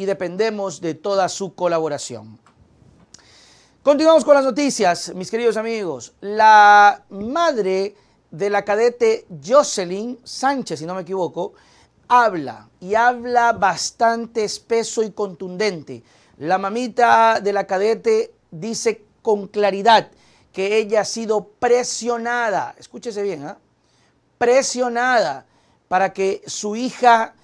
y dependemos de toda su colaboración. Continuamos con las noticias, mis queridos amigos. La madre de la cadete Jocelyn Sánchez, si no me equivoco, habla y habla bastante espeso y contundente. La mamita de la cadete dice con claridad que ella ha sido presionada, escúchese bien, ¿ah? presionada para que su hija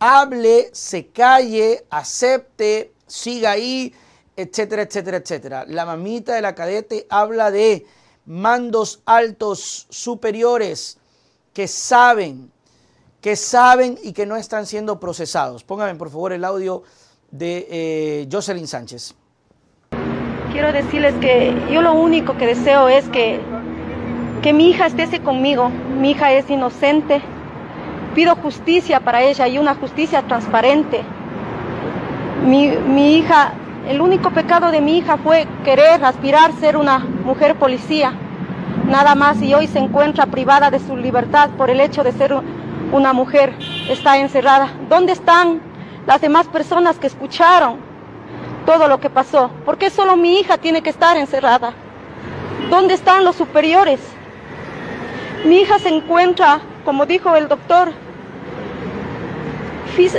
hable, se calle, acepte, siga ahí, etcétera, etcétera, etcétera. La mamita de la cadete habla de mandos altos superiores que saben, que saben y que no están siendo procesados. Póngame por favor el audio de eh, Jocelyn Sánchez. Quiero decirles que yo lo único que deseo es que, que mi hija estése conmigo. Mi hija es inocente pido justicia para ella y una justicia transparente. Mi, hija, el único pecado de mi hija fue querer, aspirar a ser una mujer policía, nada más, y hoy se encuentra privada de su libertad por el hecho de ser una mujer, está encerrada. ¿Dónde están las demás personas que escucharon todo lo que pasó? ¿Por qué solo mi hija tiene que estar encerrada? ¿Dónde están los superiores? Mi hija se encuentra, como dijo el doctor,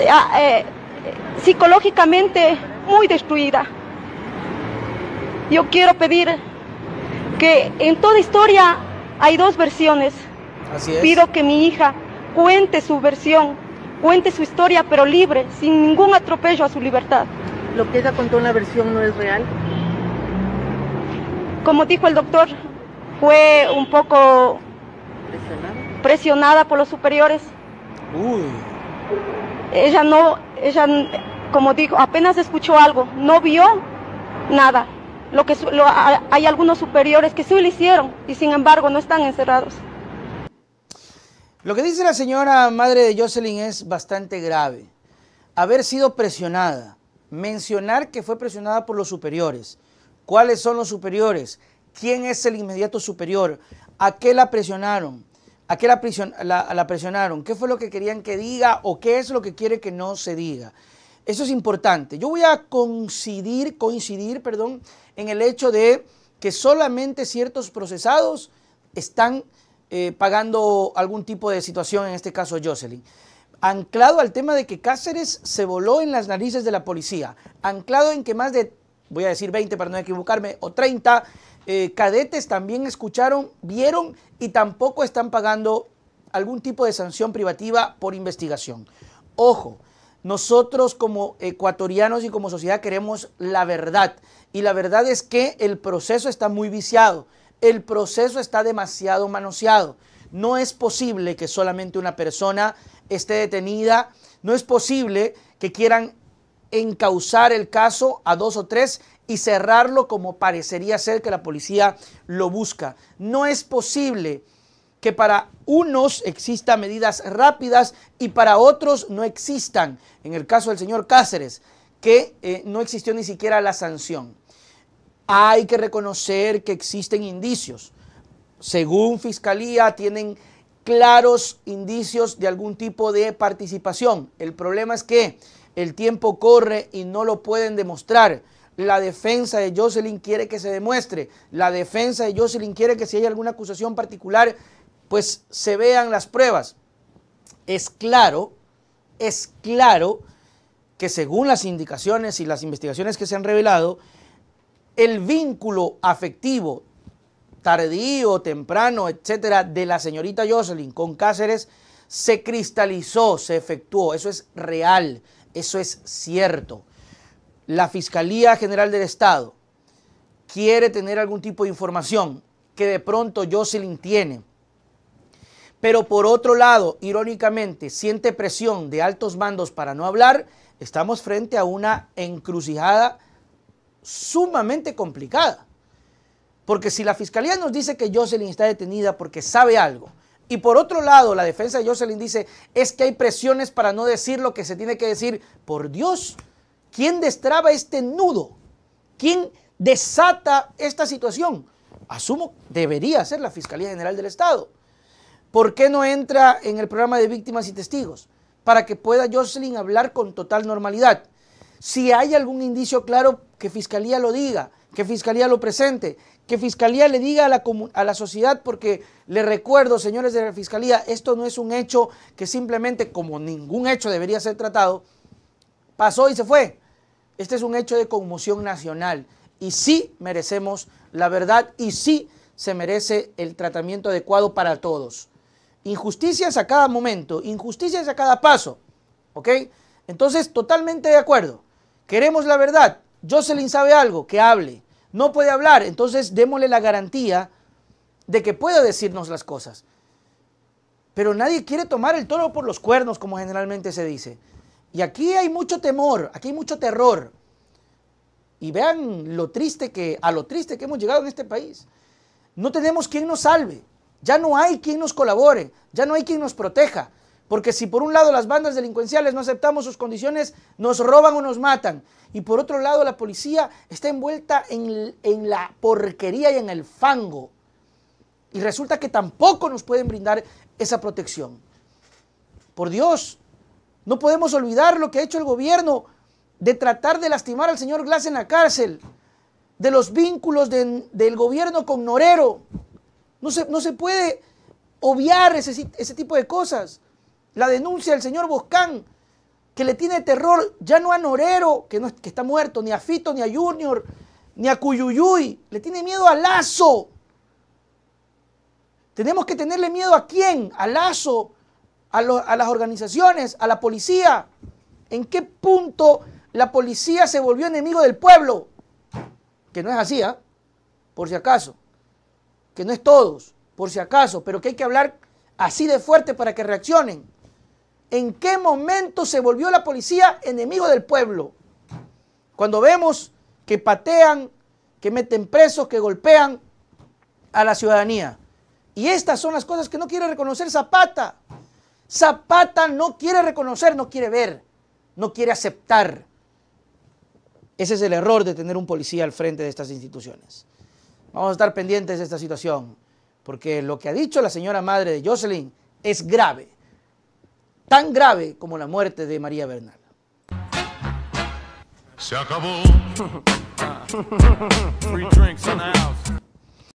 Ah, eh, psicológicamente muy destruida. Yo quiero pedir que en toda historia hay dos versiones. Así es. Pido que mi hija cuente su versión, cuente su historia, pero libre, sin ningún atropello a su libertad. Lo que ella contó en la versión no es real. Como dijo el doctor, fue un poco presionada, presionada por los superiores. Uy. Ella no, ella, como digo, apenas escuchó algo, no vio nada. Lo que hay algunos superiores que sí lo hicieron y sin embargo no están encerrados. Lo que dice la señora madre de Jocelyn es bastante grave. Haber sido presionada, mencionar que fue presionada por los superiores. ¿Cuáles son los superiores? ¿Quién es el inmediato superior? ¿A qué la presionaron? ¿A qué la, presionaron? ¿Qué fue lo que querían que diga o qué es lo que quiere que no se diga? Eso es importante. Yo voy a coincidir, coincidir, perdón, en el hecho de que solamente ciertos procesados están eh, pagando algún tipo de situación, en este caso Jocelyn. Anclado al tema de que Cáceres se voló en las narices de la policía, anclado en que más de, voy a decir 20 para no equivocarme, o 30 eh, cadetes también escucharon, vieron y tampoco están pagando algún tipo de sanción privativa por investigación. Ojo, nosotros como ecuatorianos y como sociedad queremos la verdad. Y la verdad es que el proceso está muy viciado, el proceso está demasiado manoseado. No es posible que solamente una persona esté detenida, no es posible que quieran encauzar el caso a dos o tres y cerrarlo como parecería ser que la policía lo busca. No es posible que para unos existan medidas rápidas y para otros no existan. En el caso del señor Cáceres, que eh, no existió ni siquiera la sanción. Hay que reconocer que existen indicios. Según Fiscalía, tienen claros indicios de algún tipo de participación. El problema es que el tiempo corre y no lo pueden demostrar. La defensa de Jocelyn quiere que se demuestre. La defensa de Jocelyn quiere que si hay alguna acusación particular, pues se vean las pruebas. Es claro, es claro que según las indicaciones y las investigaciones que se han revelado, el vínculo afectivo tardío, temprano, etcétera, de la señorita Jocelyn con Cáceres se cristalizó, se efectuó. Eso es real, eso es cierto la Fiscalía General del Estado quiere tener algún tipo de información que de pronto Jocelyn tiene, pero por otro lado, irónicamente, siente presión de altos mandos para no hablar, estamos frente a una encrucijada sumamente complicada. Porque si la Fiscalía nos dice que Jocelyn está detenida porque sabe algo, y por otro lado, la defensa de Jocelyn dice, es que hay presiones para no decir lo que se tiene que decir, por Dios, ¿Quién destraba este nudo? ¿Quién desata esta situación? Asumo debería ser la Fiscalía General del Estado. ¿Por qué no entra en el programa de víctimas y testigos? Para que pueda Jocelyn hablar con total normalidad. Si hay algún indicio claro, que Fiscalía lo diga, que Fiscalía lo presente, que Fiscalía le diga a la, a la sociedad, porque le recuerdo, señores de la Fiscalía, esto no es un hecho que simplemente, como ningún hecho debería ser tratado, pasó y se fue. Este es un hecho de conmoción nacional y sí merecemos la verdad y sí se merece el tratamiento adecuado para todos. Injusticias a cada momento, injusticias a cada paso. ¿Ok? Entonces, totalmente de acuerdo. Queremos la verdad. Jocelyn sabe algo, que hable. No puede hablar, entonces démosle la garantía de que pueda decirnos las cosas. Pero nadie quiere tomar el toro por los cuernos, como generalmente se dice. Y aquí hay mucho temor, aquí hay mucho terror. Y vean lo triste que, a lo triste que hemos llegado en este país. No tenemos quien nos salve, ya no hay quien nos colabore, ya no hay quien nos proteja. Porque si por un lado las bandas delincuenciales no aceptamos sus condiciones, nos roban o nos matan. Y por otro lado la policía está envuelta en, en la porquería y en el fango. Y resulta que tampoco nos pueden brindar esa protección. Por Dios, no podemos olvidar lo que ha hecho el gobierno de tratar de lastimar al señor Glass en la cárcel, de los vínculos del gobierno con Norero. No se, no se puede obviar ese, tipo de cosas. La denuncia del señor Boscán, que le tiene terror ya no a Norero, que, no, que está muerto, ni a Fito, ni a Junior, ni a Cuyuyuy, le tiene miedo a Lazo. Tenemos que tenerle miedo a quién, a Lazo, a, las organizaciones, a la policía. ¿En qué punto la policía se volvió enemigo del pueblo? Que no es así, ¿ah? Por si acaso. Que no es todos, por si acaso, pero que hay que hablar así de fuerte para que reaccionen. ¿En qué momento se volvió la policía enemigo del pueblo? Cuando vemos que patean, que meten presos, que golpean a la ciudadanía. Y estas son las cosas que no quiere reconocer Zapata. Zapata no quiere reconocer, no quiere ver, no quiere aceptar. Ese es el error de tener un policía al frente de estas instituciones. Vamos a estar pendientes de esta situación, porque lo que ha dicho la señora madre de Jocelyn es grave, tan grave como la muerte de María Bernal. Se acabó.